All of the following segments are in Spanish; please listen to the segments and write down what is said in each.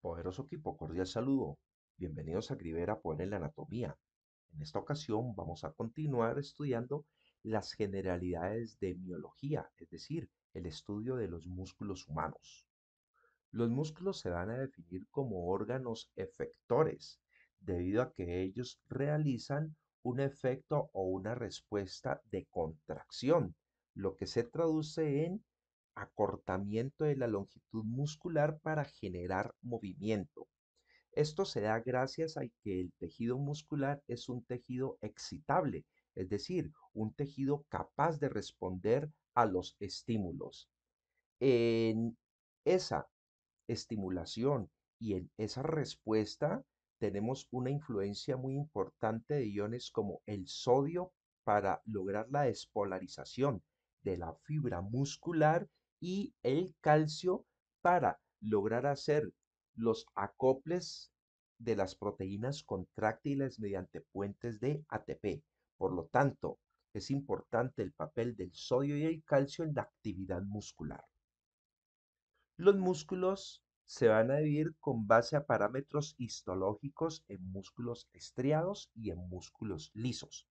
Poderoso equipo, cordial saludo. Bienvenidos a Grivera Poder en la Anatomía. En esta ocasión vamos a continuar estudiando las generalidades de miología, es decir, el estudio de los músculos humanos. Los músculos se van a definir como órganos efectores, debido a que ellos realizan un efecto o una respuesta de contracción, lo que se traduce en acortamiento de la longitud muscular para generar movimiento. Esto se da gracias a que el tejido muscular es un tejido excitable, es decir, un tejido capaz de responder a los estímulos. En esa estimulación y en esa respuesta tenemos una influencia muy importante de iones como el sodio para lograr la despolarización de la fibra muscular y el calcio para lograr hacer los acoples de las proteínas contráctiles mediante puentes de ATP. Por lo tanto, es importante el papel del sodio y el calcio en la actividad muscular. Los músculos se van a dividir con base a parámetros histológicos en músculos estriados y en músculos lisos.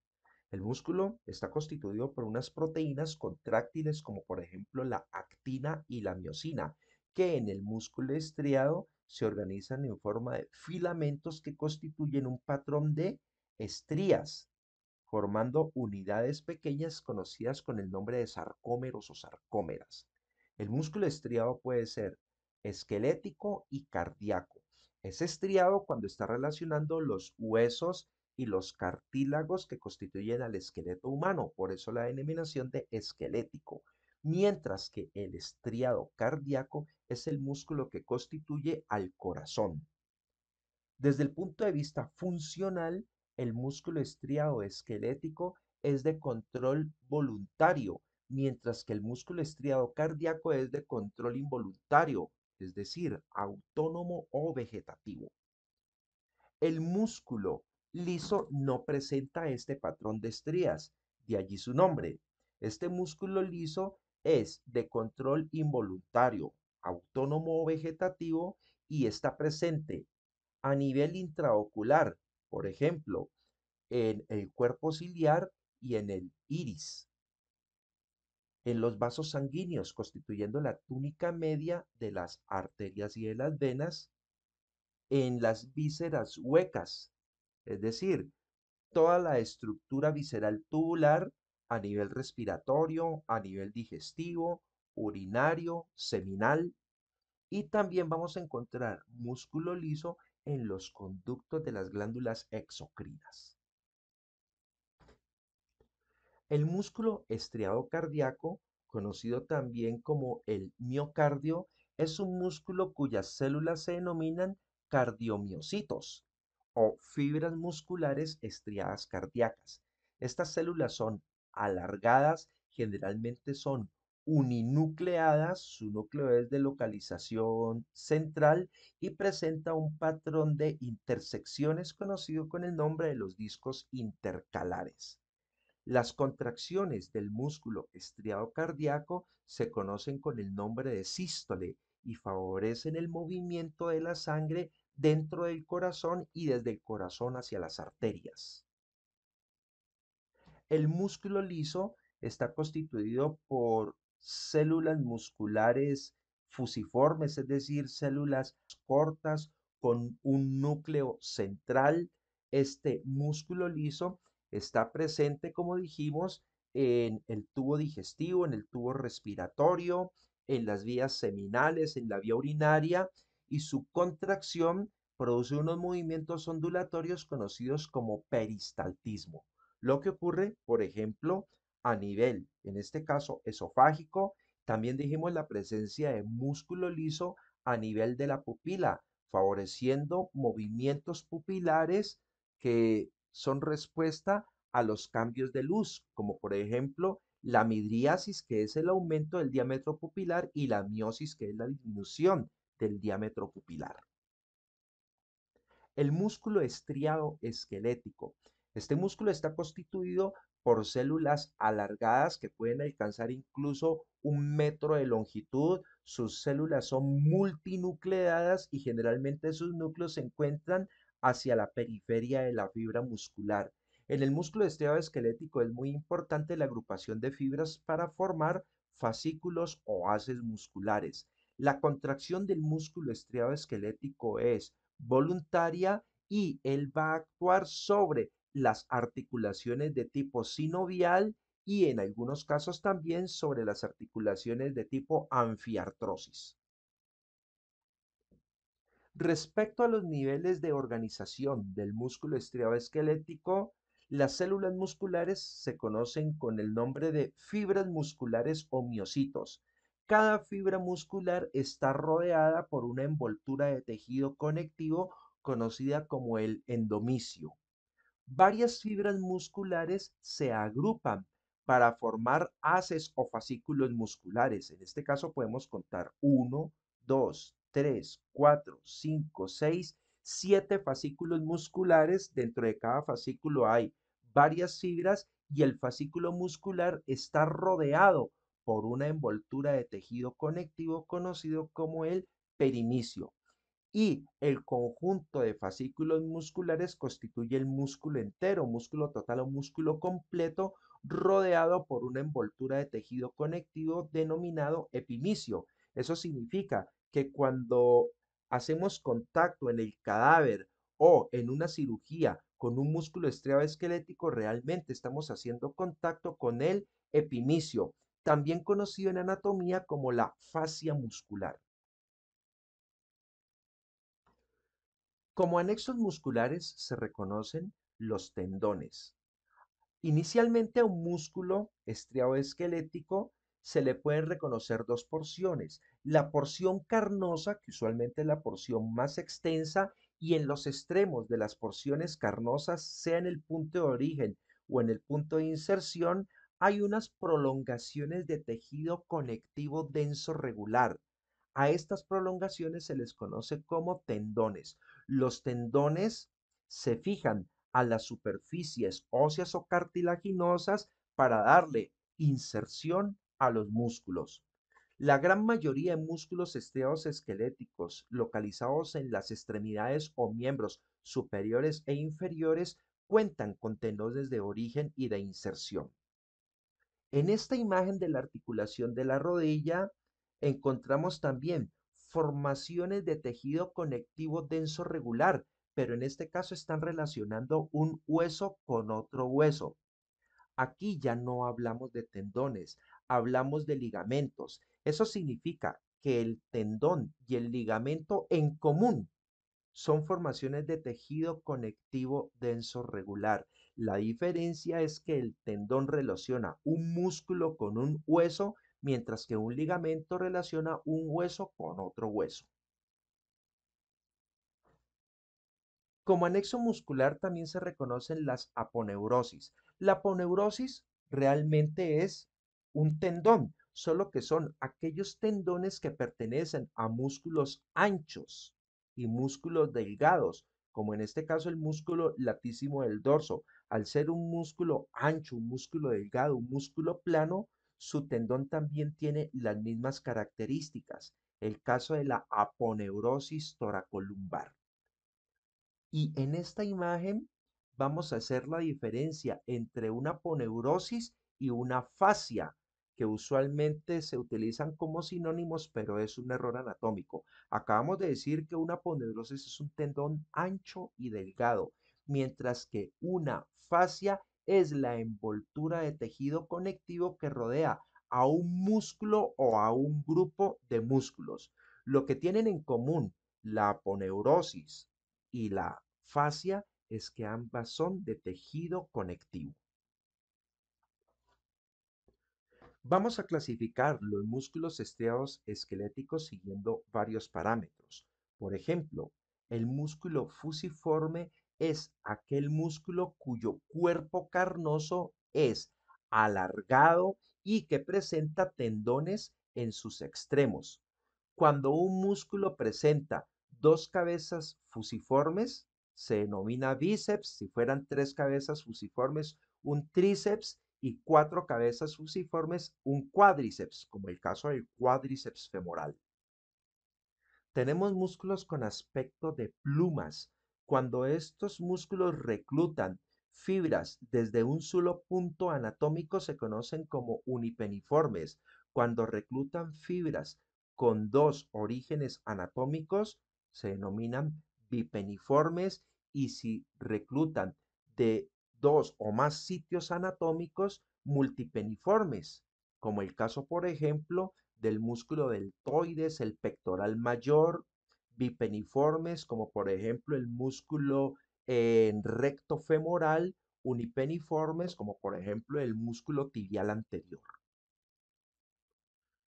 El músculo está constituido por unas proteínas contráctiles como por ejemplo la actina y la miocina, que en el músculo estriado se organizan en forma de filamentos que constituyen un patrón de estrías, formando unidades pequeñas conocidas con el nombre de sarcómeros o sarcómeras. El músculo estriado puede ser esquelético y cardíaco. Es estriado cuando está relacionando los huesos y los cartílagos que constituyen al esqueleto humano, por eso la denominación de esquelético, mientras que el estriado cardíaco es el músculo que constituye al corazón. Desde el punto de vista funcional, el músculo estriado esquelético es de control voluntario, mientras que el músculo estriado cardíaco es de control involuntario, es decir, autónomo o vegetativo. El músculo liso no presenta este patrón de estrías, de allí su nombre. Este músculo liso es de control involuntario, autónomo o vegetativo y está presente a nivel intraocular, por ejemplo, en el cuerpo ciliar y en el iris, en los vasos sanguíneos, constituyendo la túnica media de las arterias y de las venas, en las vísceras huecas, es decir, toda la estructura visceral tubular a nivel respiratorio, a nivel digestivo, urinario, seminal, y también vamos a encontrar músculo liso en los conductos de las glándulas exocrinas. El músculo estriado cardíaco, conocido también como el miocardio, es un músculo cuyas células se denominan cardiomiocitos o fibras musculares estriadas cardíacas. Estas células son alargadas, generalmente son uninucleadas, su núcleo es de localización central y presenta un patrón de intersecciones conocido con el nombre de los discos intercalares. Las contracciones del músculo estriado cardíaco se conocen con el nombre de sístole y favorecen el movimiento de la sangre dentro del corazón y desde el corazón hacia las arterias. El músculo liso está constituido por células musculares fusiformes, es decir, células cortas con un núcleo central. Este músculo liso está presente, como dijimos, en el tubo digestivo, en el tubo respiratorio, en las vías seminales, en la vía urinaria y su contracción produce unos movimientos ondulatorios conocidos como peristaltismo, lo que ocurre, por ejemplo, a nivel, en este caso, esofágico. También dijimos la presencia de músculo liso a nivel de la pupila, favoreciendo movimientos pupilares que son respuesta a los cambios de luz, como por ejemplo la midriasis, que es el aumento del diámetro pupilar, y la miosis, que es la disminución del diámetro pupilar. El músculo estriado esquelético. Este músculo está constituido por células alargadas que pueden alcanzar incluso un metro de longitud. Sus células son multinucleadas y generalmente sus núcleos se encuentran hacia la periferia de la fibra muscular. En el músculo estriado esquelético es muy importante la agrupación de fibras para formar fascículos o haces musculares. La contracción del músculo estriado esquelético es voluntaria y él va a actuar sobre las articulaciones de tipo sinovial y en algunos casos también sobre las articulaciones de tipo anfiartrosis. Respecto a los niveles de organización del músculo estriado esquelético, las células musculares se conocen con el nombre de fibras musculares o miocitos cada fibra muscular está rodeada por una envoltura de tejido conectivo conocida como el endomicio. Varias fibras musculares se agrupan para formar haces o fascículos musculares. En este caso podemos contar 1, 2, 3, 4, 5, 6, 7 fascículos musculares. Dentro de cada fascículo hay varias fibras y el fascículo muscular está rodeado por una envoltura de tejido conectivo conocido como el perimicio. Y el conjunto de fascículos musculares constituye el músculo entero, músculo total o músculo completo, rodeado por una envoltura de tejido conectivo denominado epimicio. Eso significa que cuando hacemos contacto en el cadáver o en una cirugía con un músculo estriado esquelético, realmente estamos haciendo contacto con el epimicio también conocido en anatomía como la fascia muscular. Como anexos musculares se reconocen los tendones. Inicialmente a un músculo estriado esquelético se le pueden reconocer dos porciones. La porción carnosa, que usualmente es la porción más extensa, y en los extremos de las porciones carnosas, sea en el punto de origen o en el punto de inserción, hay unas prolongaciones de tejido conectivo denso regular. A estas prolongaciones se les conoce como tendones. Los tendones se fijan a las superficies óseas o cartilaginosas para darle inserción a los músculos. La gran mayoría de músculos esteos esqueléticos localizados en las extremidades o miembros superiores e inferiores cuentan con tendones de origen y de inserción. En esta imagen de la articulación de la rodilla encontramos también formaciones de tejido conectivo denso regular, pero en este caso están relacionando un hueso con otro hueso. Aquí ya no hablamos de tendones, hablamos de ligamentos. Eso significa que el tendón y el ligamento en común son formaciones de tejido conectivo denso regular. La diferencia es que el tendón relaciona un músculo con un hueso, mientras que un ligamento relaciona un hueso con otro hueso. Como anexo muscular también se reconocen las aponeurosis. La aponeurosis realmente es un tendón, solo que son aquellos tendones que pertenecen a músculos anchos y músculos delgados, como en este caso el músculo latísimo del dorso, al ser un músculo ancho, un músculo delgado, un músculo plano, su tendón también tiene las mismas características. El caso de la aponeurosis toracolumbar. Y en esta imagen vamos a hacer la diferencia entre una aponeurosis y una fascia, que usualmente se utilizan como sinónimos, pero es un error anatómico. Acabamos de decir que una aponeurosis es un tendón ancho y delgado mientras que una fascia es la envoltura de tejido conectivo que rodea a un músculo o a un grupo de músculos. Lo que tienen en común la aponeurosis y la fascia es que ambas son de tejido conectivo. Vamos a clasificar los músculos estriados esqueléticos siguiendo varios parámetros. Por ejemplo, el músculo fusiforme es aquel músculo cuyo cuerpo carnoso es alargado y que presenta tendones en sus extremos. Cuando un músculo presenta dos cabezas fusiformes, se denomina bíceps, si fueran tres cabezas fusiformes, un tríceps y cuatro cabezas fusiformes, un cuádriceps, como el caso del cuádriceps femoral. Tenemos músculos con aspecto de plumas, cuando estos músculos reclutan fibras desde un solo punto anatómico se conocen como unipeniformes. Cuando reclutan fibras con dos orígenes anatómicos se denominan bipeniformes y si reclutan de dos o más sitios anatómicos multipeniformes, como el caso por ejemplo del músculo deltoides, el pectoral mayor, bipeniformes, como por ejemplo el músculo en eh, recto femoral, unipeniformes, como por ejemplo el músculo tibial anterior.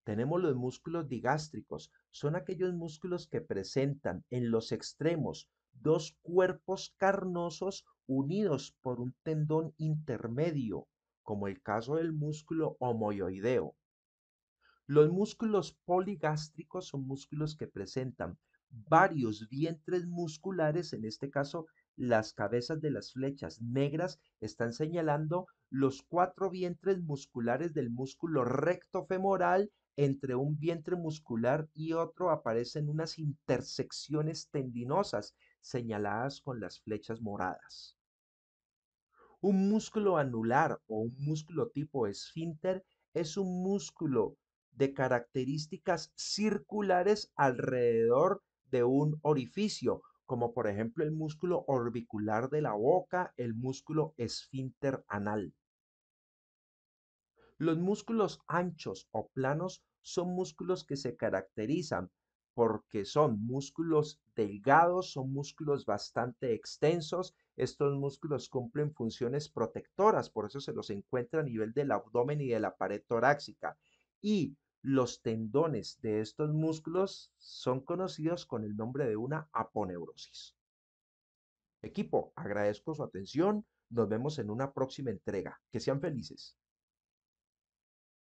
Tenemos los músculos digástricos, son aquellos músculos que presentan en los extremos dos cuerpos carnosos unidos por un tendón intermedio, como el caso del músculo homoioideo. Los músculos poligástricos son músculos que presentan varios vientres musculares, en este caso las cabezas de las flechas negras están señalando los cuatro vientres musculares del músculo recto femoral. Entre un vientre muscular y otro aparecen unas intersecciones tendinosas señaladas con las flechas moradas. Un músculo anular o un músculo tipo esfínter es un músculo de características circulares alrededor de un orificio, como por ejemplo el músculo orbicular de la boca, el músculo esfínter anal. Los músculos anchos o planos son músculos que se caracterizan porque son músculos delgados, son músculos bastante extensos. Estos músculos cumplen funciones protectoras, por eso se los encuentra a nivel del abdomen y de la pared torácica. Y los tendones de estos músculos son conocidos con el nombre de una aponeurosis. Equipo, agradezco su atención. Nos vemos en una próxima entrega. Que sean felices.